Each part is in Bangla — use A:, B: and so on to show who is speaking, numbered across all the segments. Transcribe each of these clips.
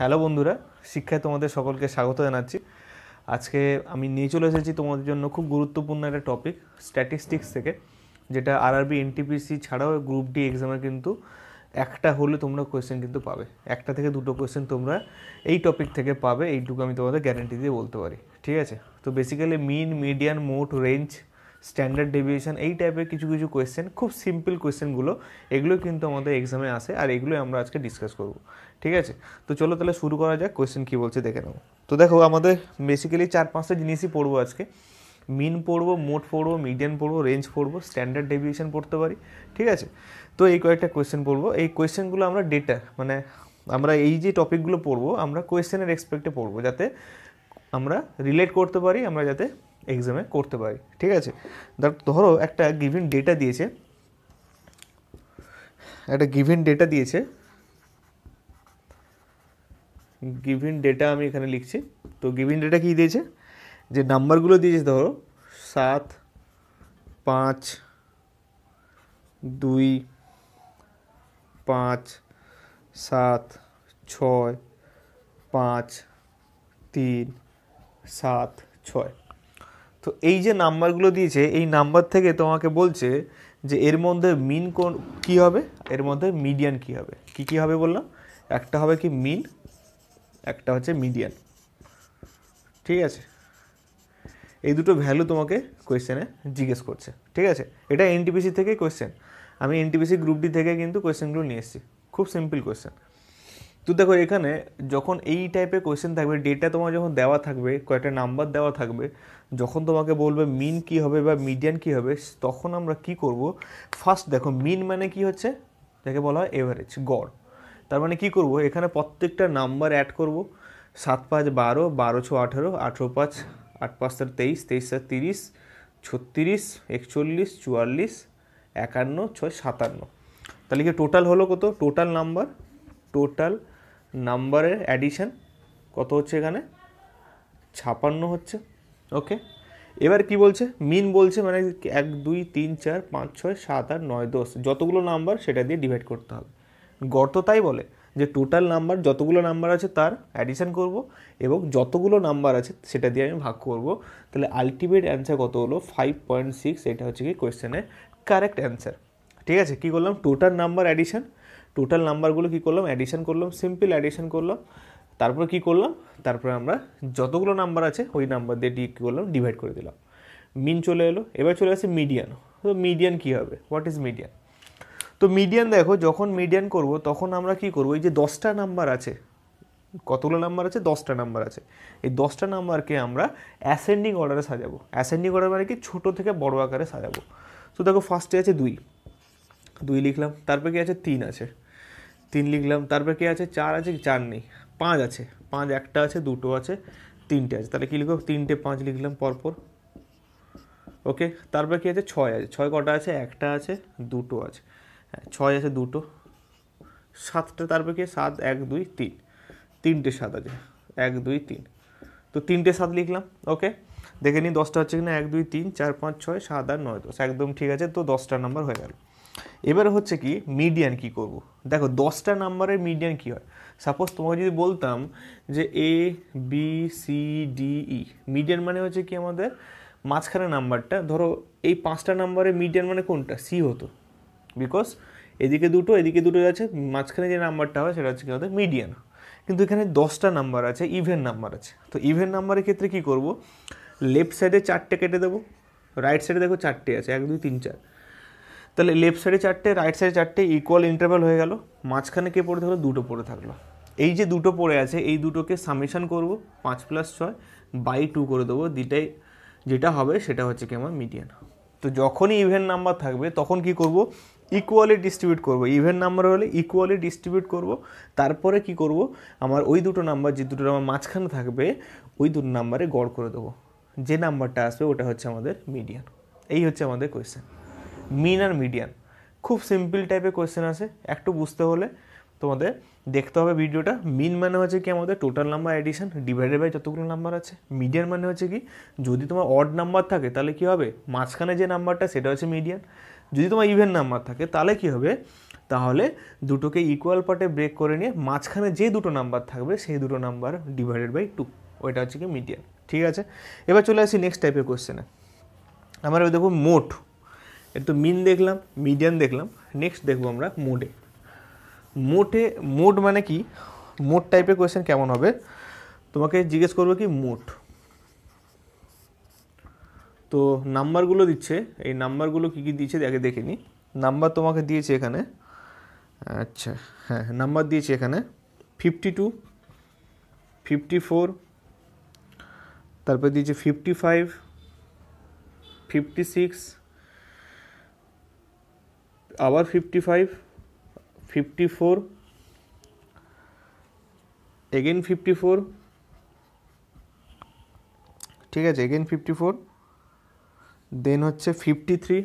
A: হ্যালো বন্ধুরা শিক্ষায় তোমাদের সকলকে স্বাগত জানাচ্ছি আজকে আমি নিয়ে চলে এসেছি তোমাদের জন্য খুব গুরুত্বপূর্ণ একটা টপিক স্ট্যাটিস্টিক্স থেকে যেটা আরআরবি এনটিপিসি ছাড়াও গ্রুপ ডি এক্সামে কিন্তু একটা হলে তোমরা কোয়েশ্চেন কিন্তু পাবে একটা থেকে দুটো কোয়েশ্চেন তোমরা এই টপিক থেকে পাবে এইটুকু আমি তোমাদের গ্যারেন্টি দিয়ে বলতে পারি ঠিক আছে তো basically mean median mode range standard deviation এই টাইপের কিছু কিছু কোয়েশ্চেন খুব সিম্পল কোয়েশ্চেনগুলো এগুলো কিন্তু আমাদের এক্সামে আসে আর এগুলোই আমরা আজকে ডিসকাস করব ঠিক আছে তো চলো তাহলে শুরু করা যাক কোয়েশ্চেন কী বলছে দেখে নেব তো দেখো আমাদের বেসিক্যালি চার পাঁচটা জিনিসই পড়বো আজকে মিন পড়বো মোট পড়বো মিডিয়াম পড়বো রেঞ্জ পড়বো স্ট্যান্ডার্ড ডেভিয়েশন পড়তে পারি ঠিক আছে তো এই কয়েকটা কোয়েশ্চেন পড়বো এই কোয়েশ্চেনগুলো আমরা ডেটা মানে আমরা এই যে টপিকগুলো পড়বো আমরা কোয়েশ্চেনের এক্সপেক্টে পড়বো যাতে আমরা রিলেট করতে পারি আমরা যাতে এক্সামে করতে পারি ঠিক আছে ধরো একটা গিভিন ডেটা দিয়েছে একটা গিভিন ডেটা দিয়েছে গিভিন ডেটা আমি এখানে লিখছি তো গিভিন ডেটা কী দিয়েছে যে নাম্বারগুলো দিয়েছে ধরো সাত পাঁচ দুই পাঁচ সাত ছয় পাঁচ তিন সাত ছয় তো এই যে নাম্বারগুলো দিয়েছে এই নাম্বার থেকে তোমাকে বলছে যে এর মধ্যে মিন কোন কী হবে এর মধ্যে মিডিয়ান কি হবে কি কি হবে বললাম একটা হবে কি মিন একটা হচ্ছে মিডিয়ান ঠিক আছে এই দুটো ভ্যালু তোমাকে কোয়েশ্চেনে জিজ্ঞেস করছে ঠিক আছে এটা এনটিপিসি থেকে কোয়েশ্চেন আমি এনটিপিসি গ্রুপ ডি থেকে কিন্তু কোয়েশ্চেনগুলো নিয়ে এসেছি খুব সিম্পল কোয়েশ্চেন তো দেখো এখানে যখন এই টাইপের কোয়েশ্চেন থাকবে ডেটা তোমার যখন দেওয়া থাকবে কয়েকটা নাম্বার দেওয়া থাকবে যখন তোমাকে বলবে মিন কি হবে বা মিডিয়ান কি হবে তখন আমরা কি করব ফার্স্ট দেখো মিন মানে কি হচ্ছে যাকে বলা হয় এভারেজ গড় তার মানে কি করব এখানে প্রত্যেকটা নাম্বার অ্যাড করব সাত পাঁচ বারো বারো ছ আঠেরো আঠেরো পাঁচ আট পাঁচ তার তেইশ তেইশ চার তিরিশ ছত্রিশ একচল্লিশ চুয়াল্লিশ একান্ন ছয় সাতান্ন তাহলে কি টোটাল হলো কত টোটাল নাম্বার টোটাল নাম্বারের অ্যাডিশান কত হচ্ছে এখানে ছাপান্ন হচ্ছে ওকে এবার কি বলছে মিন বলছে মানে এক দুই তিন চার পাঁচ ছয় সাত আট নয় দশ যতগুলো নাম্বার সেটা দিয়ে ডিভাইড করতে হবে গর্ত তাই বলে যে টোটাল নাম্বার যতগুলো নাম্বার আছে তার অ্যাডিশান করব এবং যতগুলো নাম্বার আছে সেটা দিয়ে আমি ভাগ করব তাহলে আলটিমেট অ্যান্সার কত হলো ফাইভ পয়েন্ট সিক্স এটা হচ্ছে কি কোয়েশ্চেনের কারেক্ট অ্যান্সার ঠিক আছে কী করলাম টোটাল নাম্বার অ্যাডিশান টোটাল নাম্বারগুলো কি করলাম অ্যাডিশান করলাম সিম্পল অ্যাডিশান করলাম তারপর কি করলাম তারপরে আমরা যতগুলো নাম্বার আছে ওই নাম্বার দিয়ে কী করলাম ডিভাইড করে দিলাম মিন চলে এলো এবার চলে আসে মিডিয়ান তো মিডিয়ান কী হবে হোয়াট ইজ মিডিয়ান তো মিডিয়ান দেখো যখন মিডিয়ান করব তখন আমরা কি করব এই যে দশটা নাম্বার আছে কতগুলো নাম্বার আছে দশটা নাম্বার আছে এই দশটা নাম্বারকে আমরা অ্যাসেন্ডিং অর্ডারে সাজাবো অ্যাসেন্ডিং অর্ডার মানে কি ছোটো থেকে বড় আকারে সাজাবো তো দেখো ফার্স্টে আছে দুই দুই লিখলাম তারপরে কি আছে তিন আছে তিন লিখলাম তারপর কী আছে চার আছে কি চার নেই পাঁচ আছে পাঁচ একটা আছে দুটো আছে তিনটে আছে তাহলে কী লিখো তিনটে পাঁচ লিখলাম পরপর ওকে তারপর কী আছে ছয় আছে ছয় কটা আছে একটা আছে দুটো আছে হ্যাঁ ছয় আছে দুটো সাতটা তারপর কি সাত এক দুই তিন তিনটে সাত আছে এক দুই তিন তো তিনটে সাত লিখলাম ওকে দেখে নিই দশটা হচ্ছে কিনা এক দুই তিন চার পাঁচ ছয় সাত আর নয় দশ একদম ঠিক আছে তো দশটা নাম্বার হয়ে গেল এবার হচ্ছে কি মিডিয়ান কি করব। দেখো দশটা নাম্বারের মিডিয়ান কি হয় সাপোজ তোমাকে যদি বলতাম যে A B C D E median মানে হচ্ছে কি আমাদের মাঝখানে নাম্বারটা ধরো এই পাঁচটা নাম্বারের মিডিয়ান মানে কোনটা সি হতো বিকজ এদিকে দুটো এদিকে দুটো আছে মাঝখানে যে নাম্বারটা হয় সেটা হচ্ছে কি আমাদের মিডিয়ান কিন্তু এখানে দশটা নাম্বার আছে ইভেন নাম্বার আছে তো ইভেন নাম্বারের ক্ষেত্রে কি করব লেফট সাইডে চারটে কেটে দেবো রাইট সাইডে দেখো চারটে আছে এক দুই তিন চার তাহলে লেফট সাইডে চারটে রাইট সাইডে চারটে ইকুয়াল ইন্টারভেল হয়ে গেল মাঝখানে কে পড়ে থাকলো দুটো পড়ে থাকলো এই যে দুটো পড়ে আছে এই দুটোকে সামেশান করব পাঁচ প্লাস ছয় বাই টু করে দেবো দুটাই যেটা হবে সেটা হচ্ছে কি আমার মিডিয়ান তো যখনই ইভেন নাম্বার থাকবে তখন কি করব ইকুয়ালি ডিস্ট্রিবিউট করব ইভেন নাম্বার হলে ইকুয়ালি ডিস্ট্রিবিউট করব তারপরে কি করব আমার ওই দুটো নাম্বার যে দুটো আমার মাঝখানে থাকবে ওই দুটো নাম্বারে গড় করে দেবো যে নাম্বারটা আসবে ওটা হচ্ছে আমাদের মিডিয়ান এই হচ্ছে আমাদের কোয়েশ্চেন মিন আর মিডিয়ান খুব সিম্পল টাইপের কোয়েশ্চেন আছে একটু বুঝতে হলে তোমাদের দেখতে হবে ভিডিওটা মিন মানে হচ্ছে কি আমাদের total number addition divided by যতগুলো নাম্বার আছে মিডিয়ান মানে হচ্ছে কি যদি তোমার অড নাম্বার থাকে তাহলে কী হবে মাঝখানে যে নাম্বারটা সেটা হচ্ছে মিডিয়ান যদি তোমার ইভেন নাম্বার থাকে তাহলে কি হবে তাহলে দুটোকে ইকুয়াল পার্টে ব্রেক করে নিয়ে মাঝখানে যে দুটো নাম্বার থাকবে সেই দুটো নাম্বার ডিভাইডেড বাই টু ওইটা হচ্ছে কি মিডিয়ান ঠিক আছে এবার চলে আসি নেক্সট টাইপের কোয়েশ্চেনে আমরা দেখো মোট একটু মিন দেখলাম মিডিয়ান দেখলাম নেক্সট দেখবো আমরা মোডে মোটে মোড মানে কি মোট টাইপের কোয়েশ্চেন কেমন হবে তোমাকে জিজ্ঞেস করবে কি মোট তো নাম্বারগুলো দিচ্ছে এই নাম্বারগুলো কী কী দিয়েছে আগে দেখে নিই নাম্বার তোমাকে দিয়েছে এখানে আচ্ছা হ্যাঁ নাম্বার দিয়েছে এখানে ফিফটি টু ফিফটি ফোর তারপর দিয়েছে ফিফটি ফাইভ ফিফটি সিক্স আবার fifty five fifty four again fifty four ঠিক আছে এগেন ফিফটি ফোর দেন হচ্ছে ফিফটি থ্রি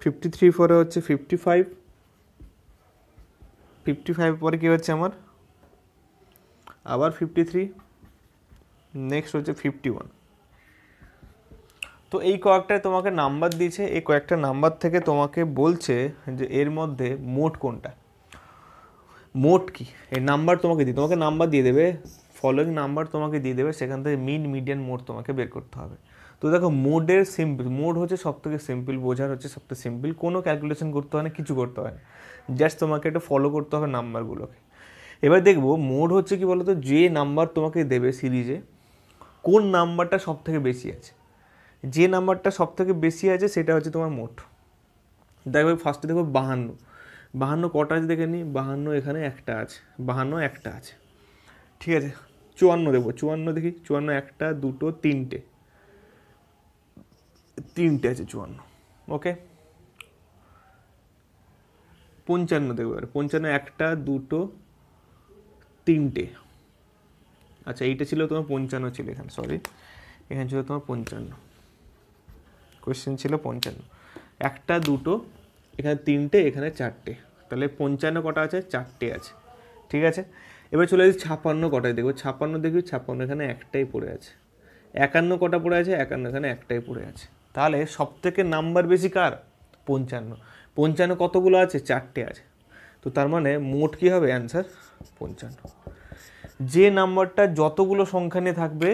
A: ফিফটি থ্রি ফোরে হচ্ছে ফিফটি ফাইভ ফিফটি ফাইভ পরে কী হচ্ছে আমার আবার ফিফটি থ্রি নেক্সট হচ্ছে ফিফটি ওয়ান তো এই কয়েকটায় তোমাকে নাম্বার দিয়েছে এই কয়েকটা নাম্বার থেকে তোমাকে বলছে যে এর মধ্যে মোট কোনটা মোট কি এই নাম্বার তোমাকে দিয়ে তোমাকে নাম্বার দিয়ে দেবে ফলোয়িং নাম্বার তোমাকে দিয়ে দেবে সেখান থেকে মিন মিডিয়ান মোড তোমাকে বের করতে হবে তো দেখো মোডের সিম্পল মোড হচ্ছে সব থেকে সিম্পল বোঝার হচ্ছে সব থেকে সিম্পল কোনো ক্যালকুলেশন করতে হয় না কিছু করতে হয় না জাস্ট তোমাকে একটা ফলো করতে হবে নাম্বারগুলোকে এবার দেখবো মোড হচ্ছে কি বলতো যে নাম্বার তোমাকে দেবে সিরিজে কোন নাম্বারটা সব থেকে বেশি আছে যে নাম্বারটা সব থেকে বেশি আছে সেটা হচ্ছে তোমার মোট দেখবে ফার্স্টে দেখো বাহান্ন বাহান্ন কটা আছে দেখে নিই বাহান্ন এখানে একটা আছে বাহান্ন একটা আছে ঠিক আছে চুয়ান্ন দেবো চুয়ান্ন দেখি চুয়ান্ন একটা দুটো তিনটে তিনটে আছে চুয়ান্ন ওকে পঞ্চান্ন দেখবো এবার পঞ্চান্ন একটা দুটো তিনটে আচ্ছা এইটা ছিল তোমার পঞ্চান্ন ছিল এখানে সরি এখানে ছিল তোমার পঞ্চান্ন কোয়েশ্চেন ছিল পঞ্চান্ন একটা দুটো এখানে তিনটে এখানে চারটে তাহলে পঞ্চান্ন কটা আছে চারটে আছে ঠিক আছে এবার চলে আসি ছাপ্পান্ন কটায় দেখবো ছাপ্পান্ন দেখবি ছাপ্পান্ন এখানে একটাই পড়ে আছে একান্ন কটা পড়ে আছে একান্ন এখানে একটাই পড়ে আছে তাহলে সব থেকে নাম্বার বেশি কার পঞ্চান্ন পঞ্চান্ন কতগুলো আছে চারটে আছে তো তার মানে মোট কী হবে অ্যান্সার পঞ্চান্ন যে নাম্বারটা যতগুলো সংখ্যা নিয়ে থাকবে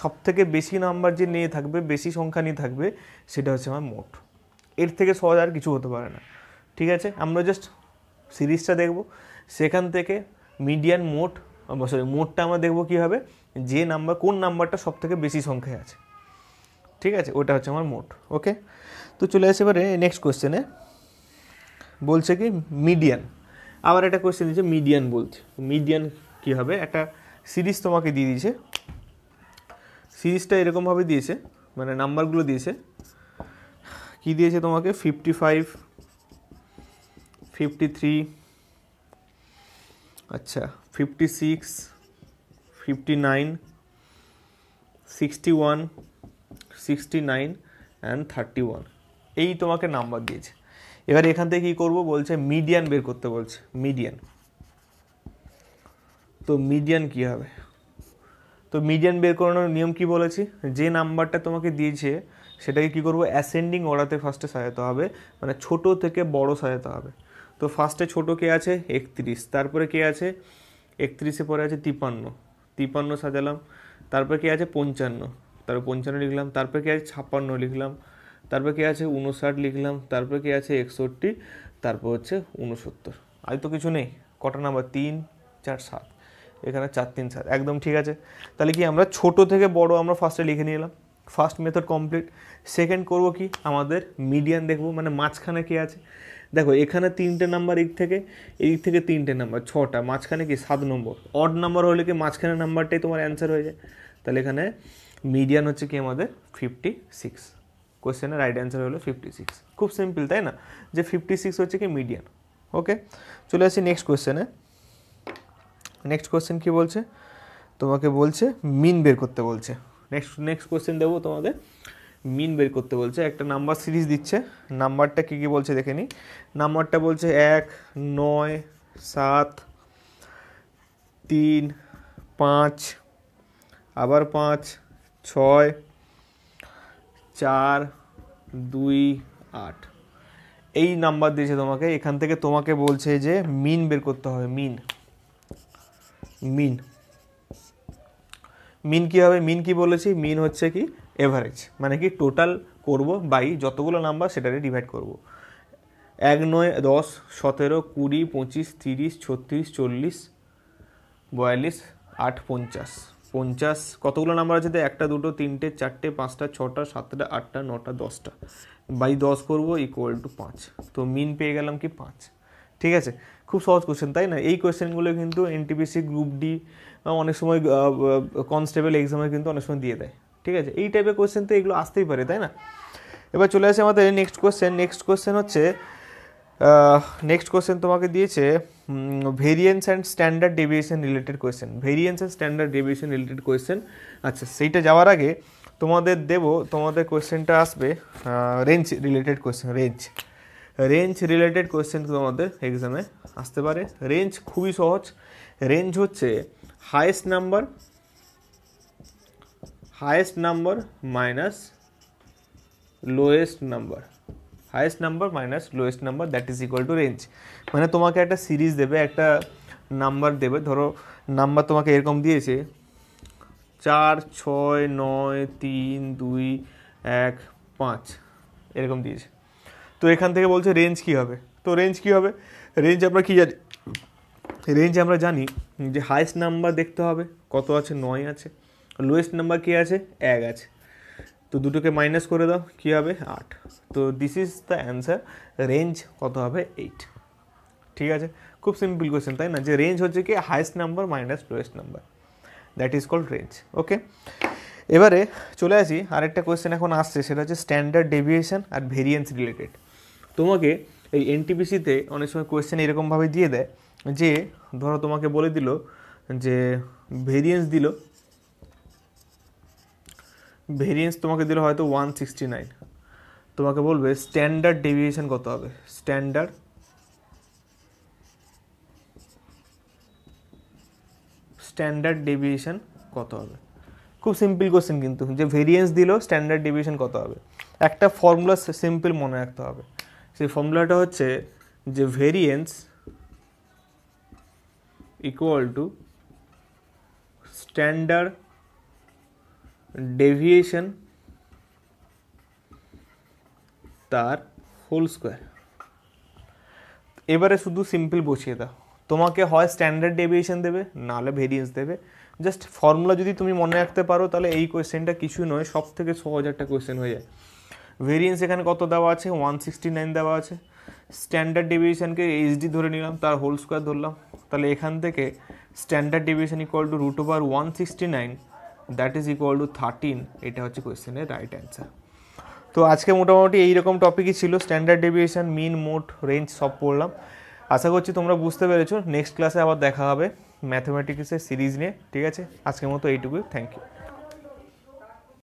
A: সব থেকে বেশি নাম্বার যে নিয়ে থাকবে বেশি সংখ্যা নিয়ে থাকবে সেটা হচ্ছে আমার মোট এর থেকে সহজ আর কিছু হতে পারে না ঠিক আছে আমরা জাস্ট সিরিজটা দেখব সেখান থেকে মিডিয়ান মোট সরি মোটটা আমরা দেখব কীভাবে যে নাম্বার কোন নাম্বারটা সব থেকে বেশি সংখ্যায় আছে ঠিক আছে ওটা হচ্ছে আমার মোট ওকে তো চলে আসে এবারে নেক্সট কোয়েশ্চেনে বলছে কি মিডিয়ান আবার একটা কোয়েশ্চেন দিয়েছে মিডিয়ান বলছে মিডিয়ান কী হবে একটা সিরিজ তোমাকে দিয়ে দিয়েছে সিরিজটা এরকমভাবে দিয়েছে মানে নাম্বারগুলো দিয়েছে কি দিয়েছে তোমাকে ফিফটি ফাইভ ফিফটি থ্রি আচ্ছা fifty six fifty nine sixty one sixty nine and thirty one এই তোমাকে নাম্বার দিয়েছে এবার এখান থেকে কী করবো বলছে মিডিয়ান বের করতে বলছে মিডিয়ান তো মিডিয়ান কী হবে তো মিডিয়ান বের করানোর নিয়ম কি বলেছি যে নাম্বারটা তোমাকে দিয়েছে সেটাকে কি করবো অ্যাসেন্ডিং অর্ডারতে ফার্স্টে সাজাতে হবে মানে ছোট থেকে বড় সাজাতে হবে তো ফার্স্টে ছোট কে আছে একত্রিশ তারপরে কে আছে একত্রিশে পরে আছে তিপান্ন তিপান্ন সাজালাম তারপরে কে আছে পঞ্চান্ন তারপর পঞ্চান্ন লিখলাম তারপর কে আছে ছাপ্পান্ন লিখলাম তারপর কে আছে উনষাট লিখলাম তারপরে কে আছে একষট্টি তারপর হচ্ছে উনসত্তর আজ তো কিছু নেই কটা নাম্বার তিন চার সাত এখানে চার তিন সাত একদম ঠিক আছে তাহলে কি আমরা ছোট থেকে বড় আমরা ফার্স্টে লিখে নিলাম ফার্স্ট মেথড কমপ্লিট সেকেন্ড করব কি আমাদের মিডিয়ান দেখব মানে মাঝখানে কি আছে দেখো এখানে তিনটে নাম্বার এদিক থেকে এদিক থেকে তিনটে নাম্বার ছটা মাঝখানে কি সাত নম্বর অড নাম্বার হলে কি মাঝখানে নাম্বারটাই তোমার অ্যান্সার হয়ে যায় তাহলে এখানে মিডিয়ান হচ্ছে কি আমাদের ফিফটি সিক্স কোয়েশ্চেনের রাইট অ্যান্সার হলো ফিফটি সিক্স খুব সিম্পল তাই না যে ফিফটি সিক্স হচ্ছে কি মিডিয়ান ওকে চলে আসি নেক্সট কোয়েশ্চেনে নেক্সট কোয়েশ্চেন কি বলছে তোমাকে বলছে মিন বের করতে বলছে নেক্সট নেক্সট কোয়েশ্চেন দেবো তোমাদের মিন বের করতে বলছে একটা নাম্বার সিরিজ দিচ্ছে নাম্বারটা কী কী বলছে দেখে নিই নাম্বারটা বলছে এক নয় সাত তিন পাঁচ আবার পাঁচ ছয় চার দুই আট এই নাম্বার দিয়েছে তোমাকে এখান থেকে তোমাকে বলছে যে মিন বের করতে হবে মিন মিন মিন কী হবে মিন কি বলেছি মিন হচ্ছে কি এভারেজ মানে কি টোটাল করব বাই যতগুলো নাম্বার সেটাকে ডিভাইড করব এক নয় দশ সতেরো কুড়ি পঁচিশ তিরিশ ছত্রিশ চল্লিশ বয়াল্লিশ আট পঞ্চাশ পঞ্চাশ কতগুলো নাম্বার আছে তো একটা দুটো তিনটে চারটে পাঁচটা ছটা সাতটা আটটা নটা দশটা বাই দশ করবো ইকুয়াল টু পাঁচ তো মিন পেয়ে গেলাম কি পাঁচ ঠিক আছে খুব সহজ কোশ্চেন তাই না এই কোয়েশ্চেনগুলো কিন্তু এনটিপিসি গ্রুপ ডি অনেক সময় কনস্টেবল এক্সামে কিন্তু অনেক সময় দিয়ে দেয় ঠিক আছে এই টাইপের কোয়েশ্চেন তো এগুলো আসতেই পারে তাই না এবার চলে আসে আমাদের নেক্সট কোয়েশ্চেন নেক্সট কোয়েশ্চেন হচ্ছে নেক্সট কোয়েশ্চেন তোমাকে দিয়েছে variance and standard deviation related question variance and standard deviation related question আচ্ছা সেইটা যাওয়ার আগে তোমাদের দেব তোমাদের কোয়েশ্চেনটা আসবে range related question range range related কোয়েশ্চেনগুলো আমাদের এক্সামে আসতে পারে রেঞ্জ খুবই সহজ রেঞ্জ হচ্ছে highest number highest number minus lowest number highest number minus lowest number that is equal to range মানে তোমাকে একটা সিরিজ দেবে একটা নাম্বার দেবে ধরো নাম্বার তোমাকে এরকম দিয়েছে চার ছয় নয় তিন দুই এক পাঁচ এরকম দিয়েছে তো এখান থেকে বলছে রেঞ্জ কী হবে তো রেঞ্জ কী হবে রেঞ্জ আমরা কী জানি রেঞ্জ আমরা জানি যে হাইস্ট নাম্বার দেখতে হবে কত আছে নয় আছে লোয়েস্ট নাম্বার কী আছে এক আছে তো দুটোকে মাইনাস করে দাও কী হবে আট তো this is the answer range কত হবে এইট ঠিক আছে খুব সিম্পল কোয়েশ্চেন তাই না যে রেঞ্জ হচ্ছে কি highest number minus lowest number that is called range okay এবারে চলে আসি আরেকটা কোয়েশ্চেন এখন আসছে সেটা হচ্ছে স্ট্যান্ডার্ড ডেভিয়েশন আর ভেরিয়েন্স রিলেটেড তোমাকে এই এনটিপিসিতে অনেক সময় কোয়েশ্চেন এরকমভাবে দিয়ে দেয় যে ধরো তোমাকে বলে দিল যে ভেরিয়েন্স দিল ভেরিয়েন্স তোমাকে দিল হয়তো ওয়ান সিক্সটি নাইন তোমাকে বলবে স্ট্যান্ডার্ড ডেভিয়েশন কত হবে স্ট্যান্ডার্ড স্ট্যান্ডার্ড ডেভিয়েশন কত হবে খুব সিম্পল কোশ্চেন কিন্তু যে ভেরিয়েন্স দিল স্ট্যান্ডার্ড ডেভিয়েশন কত হবে একটা ফর্মুলা সিম্পল মনে রাখতে হবে সেই ফর্মুলাটা হচ্ছে যে variance equal to standard deviation তার হোল স্কোয়ার এবারে শুধু সিম্পল বসিয়ে দাও তোমাকে হয় স্ট্যান্ডার্ড ডেভিয়েশন দেবে নাহলে ভেরিয়েন্স দেবে জাস্ট ফর্মুলা যদি তুমি মনে রাখতে পারো তাহলে এই কোয়েশ্চেনটা কিছু নয় সব থেকে সহজ একটা কোয়েশ্চেন হয়ে যায় ভেরিয়েন্স এখানে কত দেওয়া আছে ওয়ান সিক্সটি নাইন দেওয়া আছে স্ট্যান্ডার্ড ডিভিশনকে এইচডি ধরে নিলাম তার হোল স্কোয়ার ধরলাম তাহলে এখান থেকে standard division equal to root over one sixty nine that is equal to thirteen এটা হচ্ছে কোয়েশ্চেনের রাইট অ্যান্সার তো আজকে মোটামুটি এইরকম টপিকই ছিল স্ট্যান্ডার্ড ডেভিয়েশন মিন মোট রেঞ্জ সব পড়লাম আশা করছি তোমরা বুঝতে পেরেছো নেক্সট ক্লাসে আবার দেখা হবে ম্যাথমেটিক্সের সিরিজ নিয়ে ঠিক আছে আজকের মতো এইটুকুই থ্যাংক ইউ